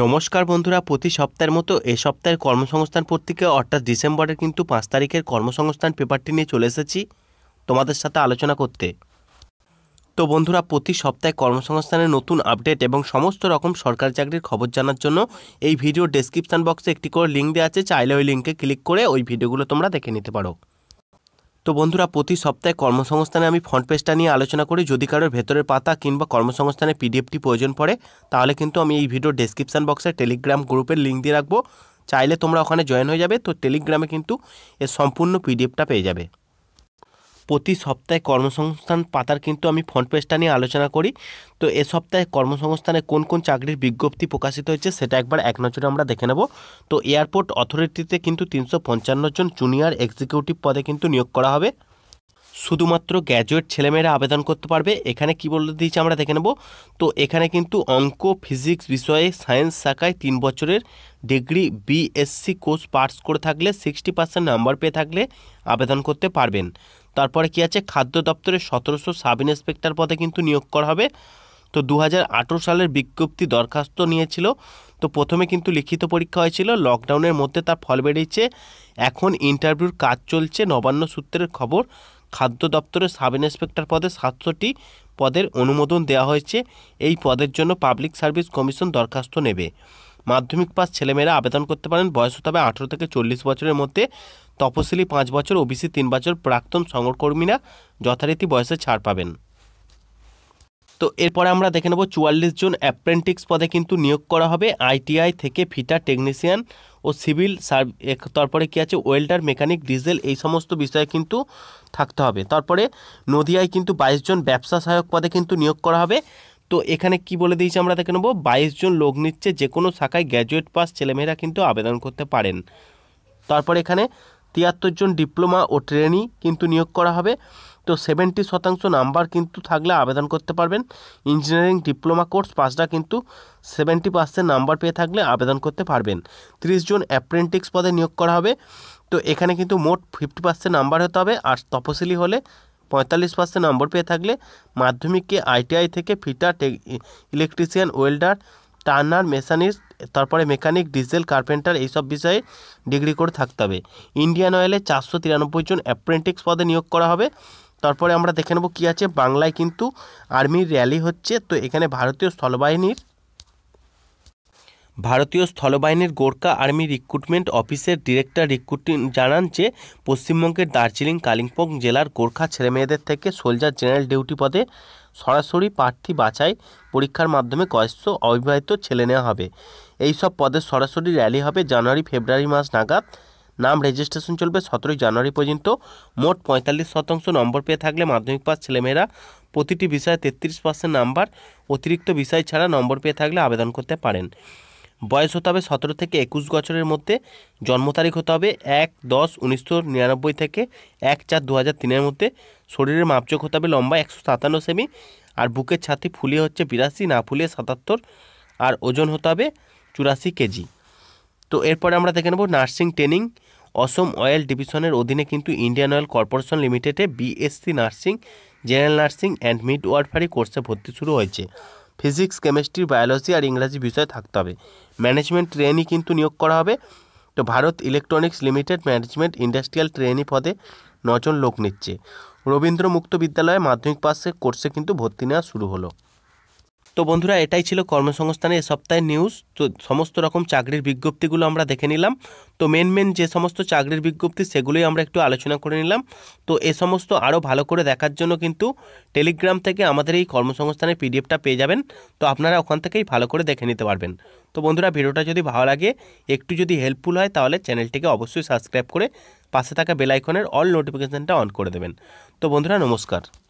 নমস্কার বন্ধুরা প্রতি সপ্তাহের মতো এ সপ্তাহের কর্মসংস্থান পত্রিকা অর্থাৎ ডিসেম্বরের কিন্তু পাঁচ তারিখের কর্মসংস্থান পেপারটি নিয়ে চলে এসেছি তোমাদের সাথে আলোচনা করতে তো বন্ধুরা প্রতি সপ্তাহে কর্মসংস্থানের নতুন আপডেট এবং সমস্ত রকম সরকারি চাকরির খবর জানার জন্য এই ভিডিও ডেসক্রিপশান বক্সে একটি করে লিঙ্ক দেওয়া আছে চাইলে ওই লিঙ্কে ক্লিক করে ওই ভিডিওগুলো তোমরা দেখে নিতে পারো তো বন্ধুরা প্রতি সপ্তাহে কর্মসংস্থানে আমি ফ্রন্ট পেজটা নিয়ে আলোচনা করি যদি কারোর ভেতরের পাতা কিংবা কর্মসংস্থানে পিডিএফটি প্রয়োজন পড়ে তাহলে কিন্তু আমি এই ভিডিও ডেসক্রিপশান বক্সে টেলিগ্রাম গ্রুপের লিঙ্ক দিয়ে রাখবো চাইলে তোমরা ওখানে জয়েন হয়ে যাবে তো টেলিগ্রামে কিন্তু এর সম্পূর্ণ পিডিএফটা পেয়ে যাবে প্রতি সপ্তাহে কর্মসংস্থান পাতার কিন্তু আমি ফ্রন্ট পেজটা নিয়ে আলোচনা করি তো এ সপ্তাহে কর্মসংস্থানে কোন কোন চাকরির বিজ্ঞপ্তি প্রকাশিত হয়েছে সেটা একবার এক নজরে আমরা দেখে নেব তো এয়ারপোর্ট অথরিটিতে কিন্তু তিনশো জন জুনিয়র এক্সিকিউটিভ পদে কিন্তু নিয়োগ করা হবে শুধুমাত্র গ্র্যাজুয়েট ছেলেমেয়েরা আবেদন করতে পারবে এখানে কি বলে দিয়েছে আমরা দেখে নেব তো এখানে কিন্তু অঙ্ক ফিজিক্স বিষয়ে সায়েন্স শাখায় তিন বছরের ডিগ্রি বিএসসি কোর্স পাস করে থাকলে সিক্সটি পার্সেন্ট নাম্বার পেয়ে থাকলে আবেদন করতে পারবেন তারপরে কি আছে খাদ্য দপ্তরে সতেরোশো সাব ইন্সপেক্টর পদে কিন্তু নিয়োগ করা হবে তো দু সালের বিজ্ঞপ্তি দরখাস্ত নিয়েছিল তো প্রথমে কিন্তু লিখিত পরীক্ষা হয়েছিল লকডাউনের মধ্যে তার ফল বেরিয়েছে এখন ইন্টারভিউর কাজ চলছে নবান্ন সূত্রের খবর খাদ্য দপ্তরের সাব ইন্সপেক্টর পদে সাতশোটি পদের অনুমোদন দেওয়া হয়েছে এই পদের জন্য পাবলিক সার্ভিস কমিশন দরখাস্ত নেবে মাধ্যমিক পাস ছেলেমেয়েরা আবেদন করতে পারেন বয়স হতে হবে আঠেরো থেকে চল্লিশ বছরের মধ্যে তপশিলি পাঁচ বছর ওবিসি তিন বছর প্রাক্তন সংকর্মীরা যথারীতি বয়সে ছাড় পাবেন তো এরপরে আমরা দেখে নেব চুয়াল্লিশ জন অ্যাপ্রেন্টিক্স পদে কিন্তু নিয়োগ করা হবে আইটিআই থেকে ফিটা টেকনিশিয়ান ও সিভিল সার্ভ তারপরে কী আছে ওয়েল্ডার মেকানিক ডিজেল এই সমস্ত বিষয়ে কিন্তু থাকতে হবে তারপরে নদিয়ায় কিন্তু বাইশ জন ব্যবসা সহায়ক পদে কিন্তু নিয়োগ করা হবে তো এখানে কি বলে দিয়েছি আমরা দেখে নেবো বাইশ জন লোক নিচ্ছে যে কোনো শাখায় গ্র্যাজুয়েট পাস ছেলেমেয়েরা কিন্তু আবেদন করতে পারেন তারপর এখানে তিয়াত্তর জন ডিপ্লোমা ও ট্রেনি কিন্তু নিয়োগ করা হবে তো সেভেন্টি শতাংশ নাম্বার কিন্তু থাকলে আবেদন করতে পারবেন ইঞ্জিনিয়ারিং ডিপ্লোমা কোর্স পাঁচটা কিন্তু সেভেন্টি পার্সেন্ট নাম্বার পেয়ে থাকলে আবেদন করতে পারবেন ত্রিশ জন অ্যাপ্রেন্টিক্স পদে নিয়োগ করা হবে তো এখানে কিন্তু মোট ফিফটি পার্সেন্ট নাম্বার হতে হবে আর তপশিলি হলে পঁয়তাল্লিশ পার্সেন্ট নম্বর পেয়ে থাকলে মাধ্যমিককে আইটিআই থেকে fitter electrician welder turner machinist তারপরে মেকানিক ডিজেল কার্পেন্টার এইসব বিষয়ে ডিগ্রি করে থাকতে হবে ইন্ডিয়ান অয়েলে চারশো তিরানব্বই জন অ্যাপ্রেন্টিক্স পদে নিয়োগ করা হবে তারপরে আমরা দেখে নেব কী আছে বাংলায় কিন্তু আর্মির র্যালি হচ্ছে তো এখানে ভারতীয় স্থলবাহিনীর ভারতীয় স্থলবাহিনীর গোর্খা আর্মি রিক্রুটমেন্ট অফিসের ডিরেক্টর রিক্রুটিং জানান যে পশ্চিমবঙ্গের দার্জিলিং কালিম্পং জেলার গোর্খা ছেলেমেয়েদের থেকে সোলজার জেনারেল ডিউটি পদে সরাসরি প্রার্থী বাছাই পরীক্ষার মাধ্যমে কয়েকশ অবিবাহিত ছেলে নেওয়া হবে এই সব পদের সরাসরি র্যালি হবে জানুয়ারি ফেব্রুয়ারি মাস নাগাদ নাম রেজিস্ট্রেশন চলবে সতেরোই জানুয়ারি পর্যন্ত মোট পঁয়তাল্লিশ শতাংশ নম্বর পেয়ে থাকলে মাধ্যমিক পাস ছেলেমেয়েরা প্রতিটি বিষয়ে তেত্রিশ পার্সেন্ট নাম্বার অতিরিক্ত বিষয় ছাড়া নম্বর পেয়ে থাকলে আবেদন করতে পারেন বয়স হতে হবে সতেরো থেকে একুশ বছরের মধ্যে জন্ম তারিখ হতে হবে এক দশ উনিশশো নিরানব্বই থেকে এক চার দু হাজার তিনের মধ্যে শরীরের মাপচোক হতে হবে লম্বা একশো সাতান্ন সেমি আর বুকের ছাতি ফুলিয়ে হচ্ছে বিরাশি না ফুলিয়ে সাতাত্তর আর ওজন হতে হবে চুরাশি কেজি তো এরপরে আমরা দেখে নেব নার্সিং ট্রেনিং অসম অয়েল ডিভিশনের অধীনে কিন্তু ইন্ডিয়ান অয়েল কর্পোরেশন লিমিটেডে BSc nursing general nursing and midwifery কোর্সে ভর্তি শুরু হয়েছে ফিজিক্স কেমিস্ট্রি বায়োলজি আর ইংরাজি বিষয় থাকতে হবে ম্যানেজমেন্ট ট্রেনই কিন্তু নিয়োগ করা হবে তো Bharat Electronics Limited management industrial trainee পদে নজন লোক নিচ্ছে রবীন্দ্র মুক্ত বিদ্যালয়ে মাধ্যমিক পাশে কোর্সে কিন্তু ভর্তি নেওয়া শুরু হলো তো বন্ধুরা এটাই ছিল কর্মসংস্থানে এ সপ্তাহের নিউজ তো সমস্ত রকম চাকরির বিজ্ঞপ্তিগুলো আমরা দেখে নিলাম তো মেন মেন যে সমস্ত চাকরির বিজ্ঞপ্তি সেগুলোই আমরা একটু আলোচনা করে নিলাম তো এ সমস্ত আরও ভালো করে দেখার জন্য কিন্তু টেলিগ্রাম থেকে আমাদের এই কর্মসংস্থানের পিডিএফটা পেয়ে যাবেন তো আপনারা ওখান থেকেই ভালো করে দেখে নিতে পারবেন তো বন্ধুরা ভিডিওটা যদি ভালো লাগে একটু যদি হেল্পফুল হয় তাহলে চ্যানেলটিকে অবশ্যই সাবস্ক্রাইব করে পাশে থাকা বেলাইকনের অল নোটিফিকেশানটা অন করে দেবেন তো বন্ধুরা নমস্কার